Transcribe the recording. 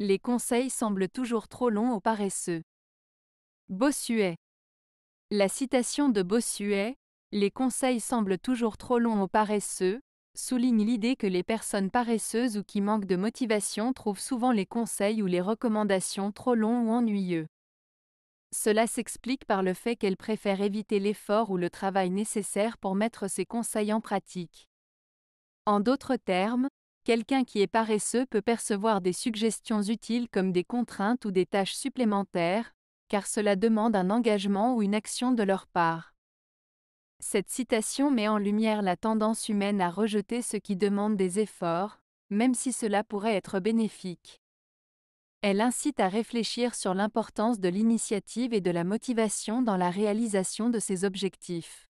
Les conseils semblent toujours trop longs aux paresseux. Bossuet. La citation de Bossuet, Les conseils semblent toujours trop longs aux paresseux, souligne l'idée que les personnes paresseuses ou qui manquent de motivation trouvent souvent les conseils ou les recommandations trop longs ou ennuyeux. Cela s'explique par le fait qu'elles préfèrent éviter l'effort ou le travail nécessaire pour mettre ces conseils en pratique. En d'autres termes, Quelqu'un qui est paresseux peut percevoir des suggestions utiles comme des contraintes ou des tâches supplémentaires, car cela demande un engagement ou une action de leur part. Cette citation met en lumière la tendance humaine à rejeter ce qui demande des efforts, même si cela pourrait être bénéfique. Elle incite à réfléchir sur l'importance de l'initiative et de la motivation dans la réalisation de ses objectifs.